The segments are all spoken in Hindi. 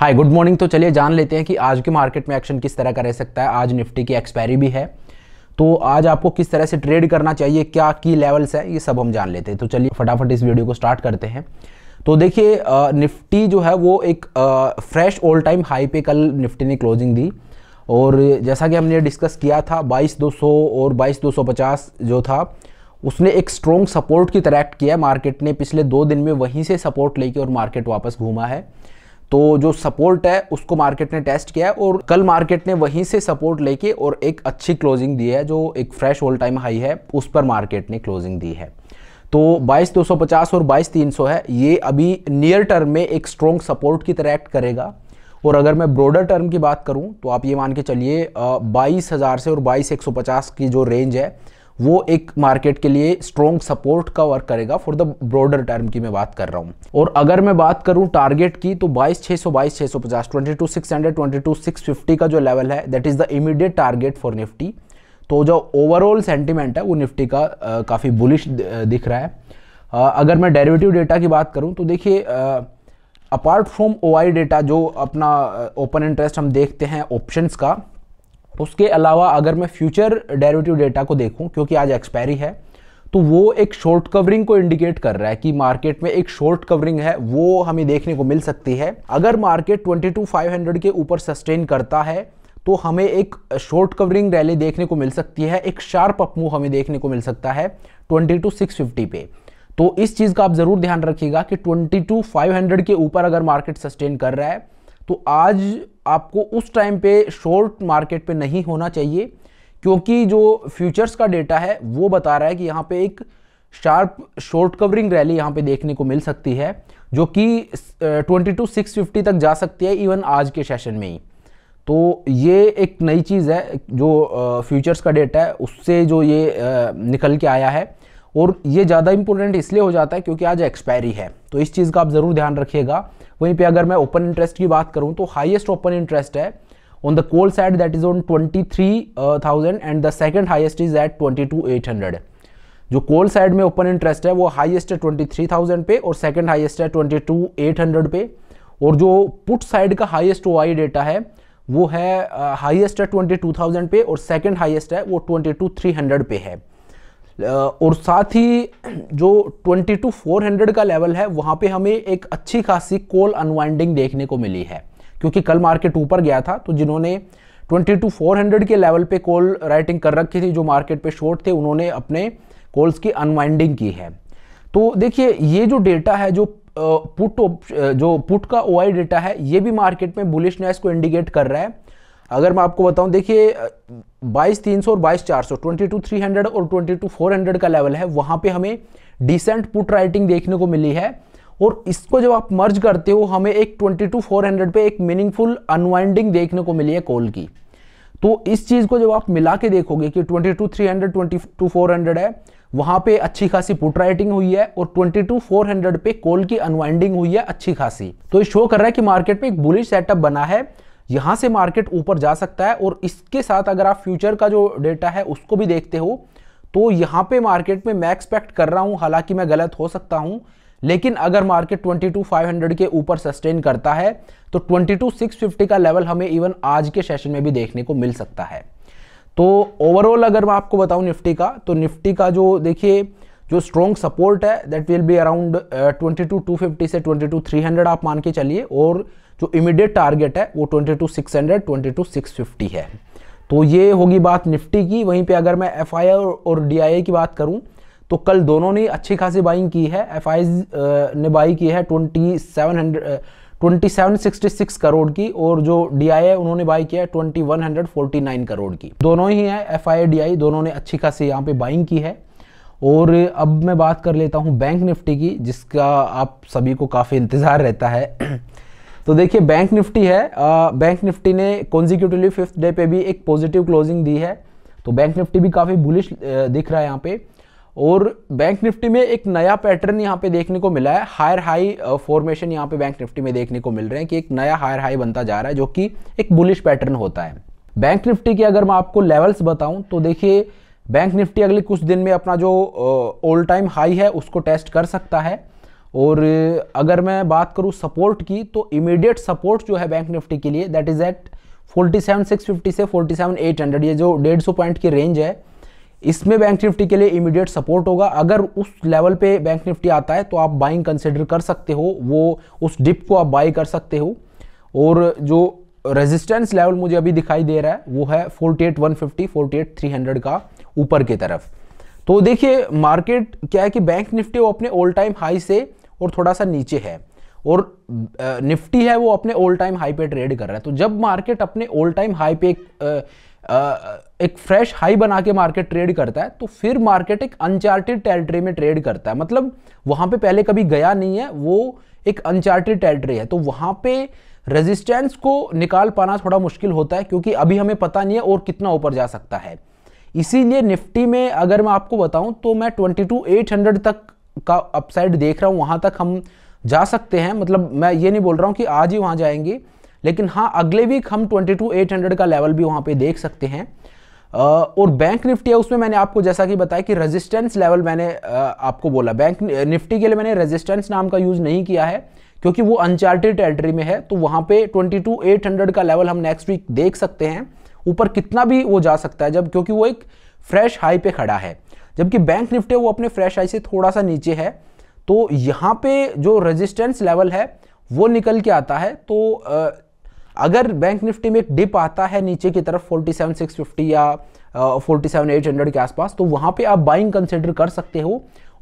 हाय गुड मॉर्निंग तो चलिए जान लेते हैं कि आज के मार्केट में एक्शन किस तरह का रह सकता है आज निफ्टी की एक्सपायरी भी है तो आज आपको किस तरह से ट्रेड करना चाहिए क्या की लेवल्स है ये सब हम जान लेते हैं तो चलिए फटाफट इस वीडियो को स्टार्ट करते हैं तो देखिए निफ्टी जो है वो एक फ्रेश ऑल टाइम हाई पे कल निफ्टी ने क्लोजिंग दी और जैसा कि हमने डिस्कस किया था 22,200 और 22,250 जो था उसने एक स्ट्रॉन्ग सपोर्ट की तरह एक्ट किया मार्केट ने पिछले दो दिन में वहीं से सपोर्ट लेके और मार्केट वापस घूमा है तो जो सपोर्ट है उसको मार्केट ने टेस्ट किया है और कल मार्केट ने वहीं से सपोर्ट लेके और एक अच्छी क्लोजिंग दी है जो एक फ्रेश ऑल टाइम हाई है उस पर मार्केट ने क्लोजिंग दी है तो 22,250 और 22,300 है ये अभी नियर टर्म में एक स्ट्रॉन्ग सपोर्ट की तरह एक्ट करेगा और अगर मैं ब्रॉडर टर्म की बात करूं तो आप ये मान के चलिए 22,000 से और 22,150 की जो रेंज है वो एक मार्केट के लिए स्ट्रॉन्ग सपोर्ट का वर्क करेगा फॉर द ब्रॉडर टर्म की मैं बात कर रहा हूँ और अगर मैं बात करूँ टारगेट की तो बाईस छः सौ बाईस छः सौ पचास twenty two six hundred twenty two six fifty का जो लेवल है that is the immediate target for Nifty तो जो ओवरऑल सेंटिमेंट है वो निफ्टी का काफ़ी बुलिश दिख रहा है आ, अगर मैं डेरिवेटिव डेटा की बात करूँ तो देखिए अपार्ट फ्रॉम ओ डेटा जो अपना ओपन इंटरेस्ट हम देखते हैं ऑप्शंस का उसके अलावा अगर मैं फ्यूचर डेरिवेटिव डेटा को देखूं क्योंकि आज एक्सपायरी है तो वो एक शॉर्ट कवरिंग को इंडिकेट कर रहा है कि मार्केट में एक शॉर्ट कवरिंग है वो हमें देखने को मिल सकती है अगर मार्केट 22,500 के ऊपर सस्टेन करता है तो हमें एक शॉर्ट कवरिंग रैली देखने को मिल सकती है एक शार्प अपमू हमें देखने को मिल सकता है फिफ्टी पे तो इस चीज़ का आप ज़रूर ध्यान रखिएगा कि हंड्रेड के ऊपर अगर मार्केट सस्टेन कर रहा है तो आज आपको उस टाइम पे शॉर्ट मार्केट पे नहीं होना चाहिए क्योंकि जो फ्यूचर्स का डेटा है वो बता रहा है कि यहाँ पे एक शार्प शॉर्ट कवरिंग रैली यहाँ पे देखने को मिल सकती है जो कि ट्वेंटी टू सिक्स फिफ्टी तक जा सकती है इवन आज के सेशन में ही तो ये एक नई चीज़ है जो फ्यूचर्स का डेटा है उससे जो ये निकल के आया है और ये ज़्यादा इंपॉर्टेंट इसलिए हो जाता है क्योंकि आज एक्सपायरी है तो इस चीज़ का आप ज़रूर ध्यान रखिएगा वहीं पे अगर मैं ओपन इंटरेस्ट की बात करूँ तो हाईएस्ट ओपन इंटरेस्ट है on the call side that is on twenty three thousand and the second highest is at twenty two eight hundred जो कोल साइड में ओपन इंटरेस्ट है वो हाइएस्ट है ट्वेंटी थ्री थाउजेंड पे और सेकेंड हाइएस्ट है ट्वेंटी टू एट हंड्रेड पे और जो पुट साइड का हाइएस्ट ओ डेटा है वो है हाइएस्ट uh, है ट्वेंटी टू थाउजेंड पे और सेकेंड हाइएस्ट है वो ट्वेंटी टू थ्री हंड्रेड पे है और साथ ही जो 22400 टू का लेवल है वहाँ पे हमें एक अच्छी खासी कॉल अनवाइंडिंग देखने को मिली है क्योंकि कल मार्केट ऊपर गया था तो जिन्होंने 22400 टू के लेवल पे कॉल राइटिंग कर रखी थी जो मार्केट पे शॉर्ट थे उन्होंने अपने कॉल्स की अनवाइंडिंग की है तो देखिए ये जो डेटा है जो पुट जो पुट का ओ डेटा है ये भी मार्केट में बुलिशनेस को इंडिकेट कर रहा है अगर मैं आपको बताऊं देखिए बाईस तीन सौ और बाईस चार सौ ट्वेंटी टू थ्री हंड्रेड और ट्वेंटी टू फोर हंड्रेड का लेवल है वहां पे हमें डिसेंट पुट राइटिंग देखने को मिली है और इसको जब आप मर्ज करते हो हमें एक ट्वेंटी टू फोर हंड्रेड पर एक मीनिंगफुल अनवाइंडिंग देखने को मिली है कॉल की तो इस चीज़ को जब आप मिला के देखोगे कि twenty two three hundred twenty two four hundred है वहाँ पे अच्छी खासी पुट राइटिंग हुई है और ट्वेंटी टू फोर हंड्रेड पे कॉल की अनवाइंडिंग हुई है अच्छी खासी तो ये शो कर रहा है कि मार्केट में एक बुलिश सेटअप बना है यहां से मार्केट ऊपर जा सकता है और इसके साथ अगर आप फ्यूचर का जो डेटा है उसको भी देखते हो तो यहां पे मार्केट में मैं एक्सपेक्ट कर रहा हूं हालांकि मैं गलत हो सकता हूं लेकिन अगर मार्केट 22,500 के ऊपर सस्टेन करता है तो 22,650 का लेवल हमें इवन आज के सेशन में भी देखने को मिल सकता है तो ओवरऑल अगर मैं आपको बताऊं निफ्टी का तो निफ्टी का जो देखिए जो स्ट्रॉन्ग सपोर्ट है that will be around twenty two two fifty से ट्वेंटी टू थ्री हंड्रेड आप मान के चलिए और जो इमीडिएट टारगेट है वो twenty two six hundred twenty two six fifty है तो ये होगी बात निफ्टी की वहीं पे अगर मैं एफ आई और डी आई की बात करूँ तो कल दोनों ने अच्छी खासी बाइंग की है एफ आई uh, ने बाई की है twenty seven hundred twenty seven sixty six crore की और जो डी आई है उन्होंने बाई किया है twenty one hundred forty nine crore की दोनों ही हैं एफ आई डी आई दोनों ने अच्छी खासी यहाँ पे बाइंग की है और अब मैं बात कर लेता हूँ बैंक निफ्टी की जिसका आप सभी को काफ़ी इंतज़ार रहता है तो देखिए बैंक निफ्टी है आ, बैंक निफ्टी ने कॉन्जिक्यूटिवली फिफ्थ डे पे भी एक पॉजिटिव क्लोजिंग दी है तो बैंक निफ्टी भी काफ़ी बुलिश दिख रहा है यहाँ पे और बैंक निफ्टी में एक नया पैटर्न यहाँ पे देखने को मिला है हायर हाई फॉर्मेशन यहाँ पे बैंक निफ्टी में देखने को मिल रहे हैं कि एक नया हायर हाई बनता जा रहा है जो कि एक बुलिश पैटर्न होता है बैंक निफ्टी के अगर मैं आपको लेवल्स बताऊं तो देखिए बैंक निफ्टी अगले कुछ दिन में अपना जो ऑल टाइम हाई है उसको टेस्ट कर सकता है और अगर मैं बात करूँ सपोर्ट की तो इमीडिएट सपोर्ट जो है बैंक निफ्टी के लिए दैट इज़ एट 47650 से 47800 ये जो 150 पॉइंट की रेंज है इसमें बैंक निफ्टी के लिए इमीडिएट सपोर्ट होगा अगर उस लेवल पे बैंक निफ्टी आता है तो आप बाइंग कंसिडर कर सकते हो वो उस डिप को आप बाई कर सकते हो और जो रेजिस्टेंस लेवल मुझे अभी दिखाई दे रहा है वो है 48150 48300 का ऊपर की तरफ तो देखिए मार्केट क्या है कि बैंक निफ्टी वो अपने ऑल टाइम हाई से और थोड़ा सा नीचे है और निफ्टी है वो अपने ऑल टाइम हाई पे ट्रेड कर रहा है तो जब मार्केट अपने ऑल टाइम हाई पे एक एक फ्रेश हाई बना के मार्केट ट्रेड करता है तो फिर मार्केट एक अनचार्टेड टेरिटरी में ट्रेड करता है मतलब वहाँ पे पहले कभी गया नहीं है वो एक अनचार्टेड टेरिटरी है तो वहाँ पे रेजिस्टेंस को निकाल पाना थोड़ा मुश्किल होता है क्योंकि अभी हमें पता नहीं है और कितना ऊपर जा सकता है इसीलिए निफ्टी में अगर मैं आपको बताऊं तो मैं 22,800 तक का अपसाइड देख रहा हूं वहां तक हम जा सकते हैं मतलब मैं ये नहीं बोल रहा हूं कि आज ही वहां जाएंगे लेकिन हाँ अगले वीक हम 22,800 का लेवल भी वहां पे देख सकते हैं और बैंक निफ्टी है उसमें मैंने आपको जैसा कि बताया कि रेजिस्टेंस लेवल मैंने आपको बोला बैंक निफ्टी के लिए मैंने रेजिस्टेंस नाम का यूज़ नहीं किया है क्योंकि वो अनचार्टेड टेरिटरी में है तो वहाँ पे 22,800 का लेवल हम नेक्स्ट वीक देख सकते हैं ऊपर कितना भी वो जा सकता है जब क्योंकि वो एक फ्रेश हाई पे खड़ा है जबकि बैंक निफ्टी वो अपने फ्रेश हाई से थोड़ा सा नीचे है तो यहाँ पे जो रजिस्टेंस लेवल है वो निकल के आता है तो अगर बैंक निफ्टी में एक डिप आता है नीचे की तरफ 47,650 या फोर्टी सेवन एट हंड्रेड के आसपास तो वहां पे आप बाइंग कंसिडर कर सकते हो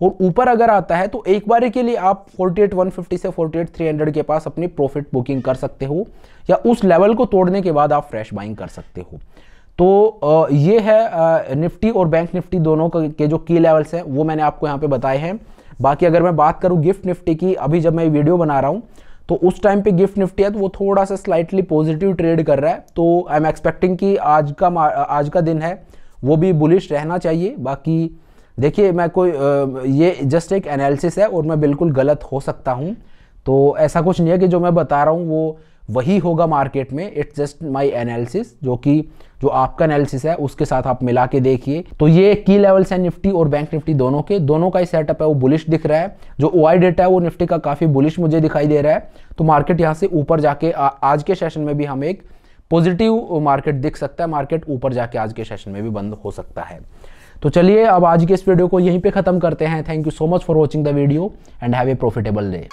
और ऊपर अगर आता है तो एक बार के लिए आप फोर्टी एट वन फिफ्टी से फोर्टी एट थ्री हंड्रेड के पास अपनी प्रॉफिट बुकिंग कर सकते हो या उस लेवल को तोड़ने के बाद आप फ्रेश बाइंग कर सकते हो तो ये है निफ्टी और बैंक निफ्टी दोनों के जो की लेवल्स हैं वो मैंने आपको यहाँ पे बताए हैं बाकी अगर मैं बात करूँ गिफ्ट निफ्टी की अभी जब मैं वीडियो बना रहा हूँ तो उस टाइम पे गिफ्ट निफ्टी है तो वो थोड़ा सा स्लाइटली पॉजिटिव ट्रेड कर रहा है तो आई एम एक्सपेक्टिंग कि आज का आज का दिन है वो भी बुलिश रहना चाहिए बाकी देखिए मैं कोई ये जस्ट एक एनालिसिस है और मैं बिल्कुल गलत हो सकता हूँ तो ऐसा कुछ नहीं है कि जो मैं बता रहा हूँ वो वही होगा मार्केट में इट्स जस्ट माई एनालिसिस जो कि जो आपका एनालिसिस है उसके साथ आप मिला के देखिए तो ये की लेवल्स है निफ्टी और बैंक निफ्टी दोनों के दोनों का ही सेटअप है वो बुलिश दिख रहा है जो ओ डेटा है वो निफ्टी का काफ़ी बुलिश मुझे दिखाई दे रहा है तो मार्केट यहाँ से ऊपर जाके आ, आज के सेशन में भी हम एक पॉजिटिव मार्केट दिख सकता है मार्केट ऊपर जाके आज के सेशन में भी बंद हो सकता है तो चलिए अब आज के इस वीडियो को यहीं पे ख़त्म करते हैं thank you so much for watching the video and have a profitable day